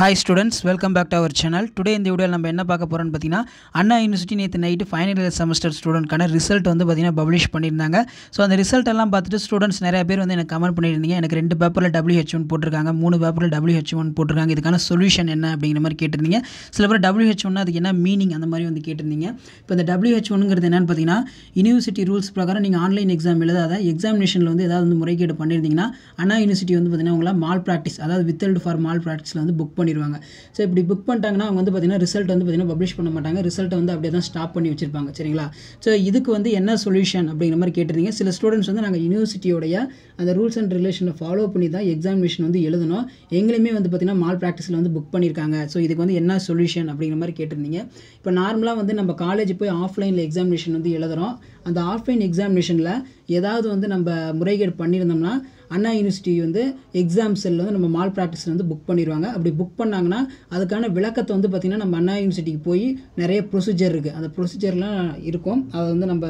hi students welcome back to our channel today இந்த வீடியோவில் நம்ம என்ன பார்க்க போகிறோம்னு பார்த்தீங்கன்னா அண்ணா யூனிவர்சிட்டி நேற்று நைட்டு ஃபைனல் இயர் செமஸ்டர் ஸ்டூடெண்ட்கான ரிசல்ட் வந்து பார்த்திங்கன்னா பப்ளிஷ் பண்ணியிருந்தாங்க ஸோ அந்த ரிசல்ட் எல்லாம் பார்த்துட்டு ஸ்டூடெண்ட்ஸ் நிறைய பேர் வந்து எனக்கு கமெண்ட் பண்ணியிருந்தீங்க எனக்கு ரெண்டு பேப்பரில் டபிள்யூஹெச் ஒன் போட்டிருக்காங்க மூணு பேப்பரில் டபிள்யூஹெச் ஒன் போட்டிருக்காங்க இதுக்கான சொல்யூஷன் என்ன அப்படிங்கிற மாதிரி கேட்டிருந்தீங்க சில பேர் டபிள்யூஹெச் ஒன்னு அதுக்கு என்ன மீனிங் அந்த மாதிரி வந்து கேட்டிருந்தீங்க இப்போ இந்த டபிள்யூஹெச் ஒன்னுங்கிறது என்னென்னு பார்த்தீங்கன்னா யூனிவர்சிட்டி ரூல்ஸ் பிரகாரம் நீங்கள் ஆன்லைன் எக்ஸாம் எழுதாத எக்ஸாமினேஷனில் வந்து ஏதாவது வந்து முறைகேடு பண்ணியிருந்தீங்கன்னா அண்ணா யூனிவர்சிட்டி வந்து பார்த்தீங்கன்னா உங்களை மால் ப்ராக்டிஸ் அதாவது வித்தல்டு ஃபார் மால் ப்ராக்டிஸில் வந்து புக் பண்ணி பண்ணிடுவாங்க ஸோ இப்படி புக் பண்ணிட்டாங்கன்னா அவங்க வந்து பார்த்திங்கன்னா ரிசல்ட் வந்து பார்த்திங்கன்னா பப்ளிஷ் பண்ண மாட்டாங்க ரிசல்ட்டை வந்து அப்படியே தான் ஸ்டாப் பண்ணி வச்சிருப்பாங்க சரிங்களா ஸோ இதுக்கு வந்து என்ன சொல்யூஷன் அப்படிங்கிற மாதிரி கேட்டிருந்தீங்க சில ஸ்டூடெண்ட்ஸ் வந்து நாங்கள் யூனிவர்சிட்டியோடைய அந்த ரூல்ஸ் அண்ட் ரிலேஷனை ஃபாலோ பண்ணி தான் எக்ஸாமினேஷன் வந்து எழுதணும் எங்களையுமே வந்து பார்த்திங்கன்னா மால் ப்ராக்டிஸில் வந்து புக் பண்ணியிருக்காங்க ஸோ இதுக்கு வந்து என்ன சொல்யூஷன் அப்படிங்கிற மாதிரி கேட்டிருந்தீங்க இப்போ நார்மலாக வந்து நம்ம காலேஜ் போய் ஆஃப்லைனில் எக்ஸாமினேஷன் வந்து எழுதுகிறோம் அந்த ஆஃப்லைன் எக்ஸாமினேஷனில் ஏதாவது வந்து நம்ம முறைகேடு பண்ணியிருந்தோம்னா அண்ணா யூனிவர்சிட்டி வந்து எக்ஸாம் செல்லில் வந்து நம்ம மால் ப்ராக்டிஸில் வந்து புக் பண்ணிடுவாங்க அப்படி புக் பண்ணாங்கன்னா அதுக்கான விளக்கத்தை வந்து பார்த்திங்கன்னா நம்ம அண்ணா யூனிவர்சிட்டிக்கு போய் நிறைய ப்ரொசீஜர் இருக்குது அந்த ப்ரொசீஜர்லாம் இருக்கும் அதை வந்து நம்ம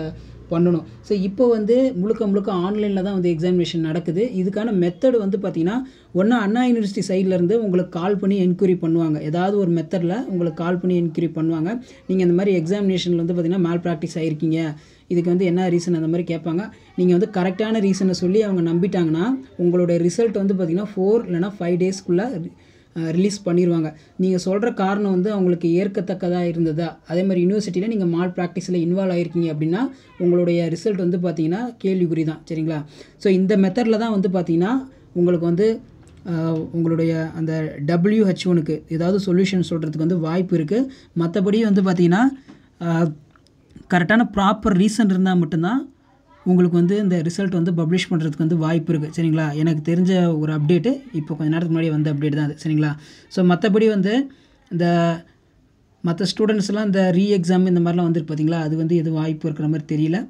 பண்ணணும் ஸோ இப்போ வந்து முழுக்க முழுக்க ஆன்லைனில் தான் வந்து எக்ஸாமினேஷன் நடக்குது இதுக்கான மெத்தடு வந்து பார்த்திங்கன்னா ஒன்றா அண்ணா யூனிவர்சிட்டி சைட்லேருந்து உங்களுக்கு கால் பண்ணி என்கொயரி பண்ணுவாங்க ஏதாவது ஒரு மெத்தடில் உங்களுக்கு கால் பண்ணி என்கொயரி பண்ணுவாங்க நீங்கள் இந்த மாதிரி எக்ஸாமினேஷனில் வந்து பார்த்திங்கன்னா மேல் ப்ராக்டிஸ் ஆகிருக்கீங்க இதுக்கு வந்து என்ன ரீசன் அந்த மாதிரி கேட்பாங்க நீங்கள் வந்து கரெக்டான ரீசனை சொல்லி அவங்க நம்பிட்டாங்கன்னா உங்களோட ரிசல்ட் வந்து பார்த்திங்கன்னா ஃபோர் இல்லைனா ஃபைவ் டேஸ்க்குள்ளே ரிலீஸ் பண்ணிடுவாங்க நீங்கள் சொல்கிற காரணம் வந்து அவங்களுக்கு ஏற்கத்தக்கதாக இருந்ததா அதே மாதிரி யூனிவர்சிட்டியில் நீங்கள் மால் ப்ராக்டிஸில் இன்வால்வ் ஆகிருக்கீங்க அப்படின்னா உங்களுடைய ரிசல்ட் வந்து பார்த்தீங்கன்னா கேள்விக்குறி தான் சரிங்களா ஸோ இந்த மெத்தடில் தான் வந்து பார்த்தீங்கன்னா உங்களுக்கு வந்து உங்களுடைய அந்த டபிள்யூஹெச் ஒனுக்கு ஏதாவது சொல்யூஷன் சொல்கிறதுக்கு வந்து வாய்ப்பு இருக்குது மற்றபடி வந்து பார்த்திங்கன்னா கரெக்டான ப்ராப்பர் ரீசன் இருந்தால் மட்டும்தான் உங்களுக்கு வந்து இந்த ரிசல்ட் வந்து பப்ளிஷ் பண்ணுறதுக்கு வந்து வாய்ப்பு இருக்குது சரிங்களா எனக்கு தெரிஞ்ச ஒரு அப்டேட்டு இப்போ கொஞ்ச நேரத்துக்கு முன்னாடி வந்த அப்டேட் தான் அது சரிங்களா ஸோ மற்றபடி வந்து இந்த மற்ற ஸ்டூடெண்ட்ஸ்லாம் இந்த ரீ எக்ஸாம் இந்த மாதிரிலாம் வந்துருக்கு பார்த்தீங்களா அது வந்து எதுவும் வாய்ப்பு இருக்கிற மாதிரி தெரியல